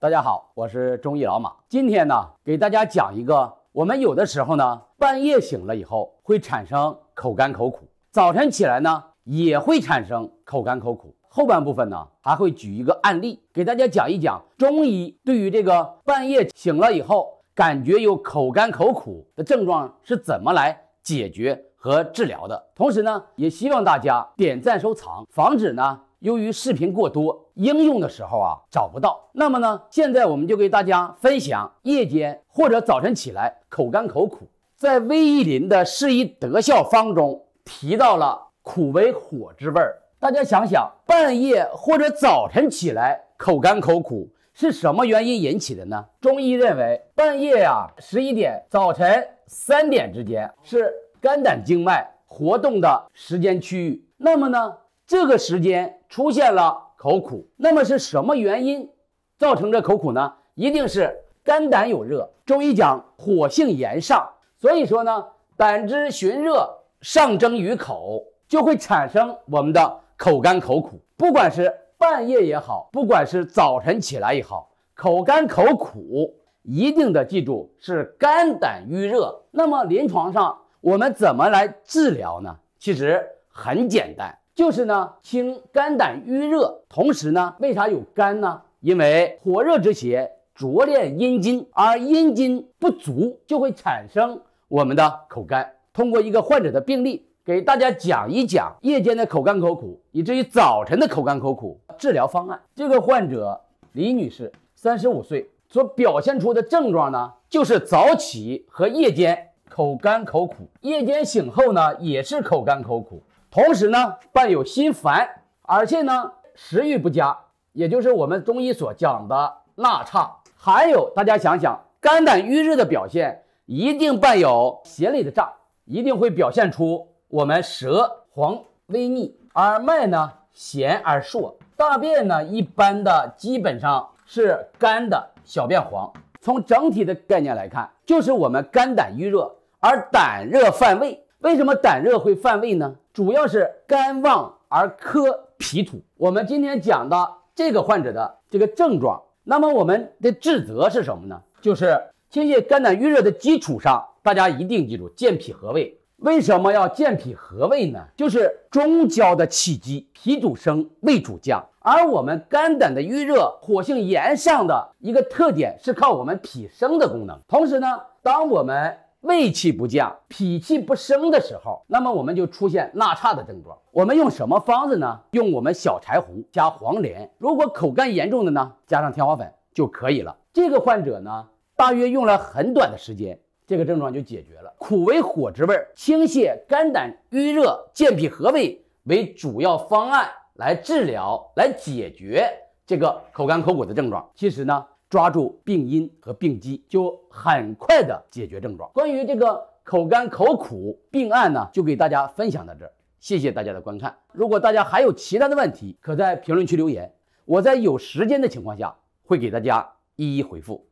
大家好，我是中医老马。今天呢，给大家讲一个，我们有的时候呢，半夜醒了以后会产生口干口苦，早晨起来呢也会产生口干口苦。后半部分呢，还会举一个案例，给大家讲一讲中医对于这个半夜醒了以后感觉有口干口苦的症状是怎么来解决和治疗的。同时呢，也希望大家点赞收藏，防止呢。由于视频过多，应用的时候啊找不到。那么呢，现在我们就给大家分享夜间或者早晨起来口干口苦。在魏益林的《释医德效方》中提到了苦为火之味儿。大家想想，半夜或者早晨起来口干口苦是什么原因引起的呢？中医认为，半夜啊十一点，早晨三点之间是肝胆经脉活动的时间区域。那么呢？这个时间出现了口苦，那么是什么原因造成这口苦呢？一定是肝胆有热。中医讲火性炎上，所以说呢，胆汁循热上蒸于口，就会产生我们的口干口苦。不管是半夜也好，不管是早晨起来也好，口干口苦，一定得记住是肝胆郁热。那么临床上我们怎么来治疗呢？其实很简单。就是呢，清肝胆郁热，同时呢，为啥有肝呢？因为火热之邪灼炼阴津，而阴津不足就会产生我们的口干。通过一个患者的病例给大家讲一讲夜间的口干口苦，以至于早晨的口干口苦治疗方案。这个患者李女士，三十五岁，所表现出的症状呢，就是早起和夜间口干口苦，夜间醒后呢，也是口干口苦。同时呢，伴有心烦，而且呢，食欲不佳，也就是我们中医所讲的纳差。还有，大家想想，肝胆郁热的表现，一定伴有胁肋的胀，一定会表现出我们舌黄微腻，而脉呢弦而数，大便呢一般的基本上是干的，小便黄。从整体的概念来看，就是我们肝胆郁热，而胆热犯胃。为什么胆热会犯胃呢？主要是肝旺而克脾土。我们今天讲的这个患者的这个症状，那么我们的治则是什么呢？就是清泻肝胆郁热的基础上，大家一定记住健脾和胃。为什么要健脾和胃呢？就是中焦的气机，脾主升，胃主降，而我们肝胆的郁热、火性炎上的一个特点是靠我们脾升的功能。同时呢，当我们胃气不降，脾气不升的时候，那么我们就出现纳差的症状。我们用什么方子呢？用我们小柴胡加黄连。如果口干严重的呢，加上天花粉就可以了。这个患者呢，大约用了很短的时间，这个症状就解决了。苦为火之味，清泻肝胆郁热，健脾和胃为主要方案来治疗，来解决这个口干口苦的症状。其实呢。抓住病因和病机，就很快的解决症状。关于这个口干口苦病案呢，就给大家分享到这，谢谢大家的观看。如果大家还有其他的问题，可在评论区留言，我在有时间的情况下会给大家一一回复。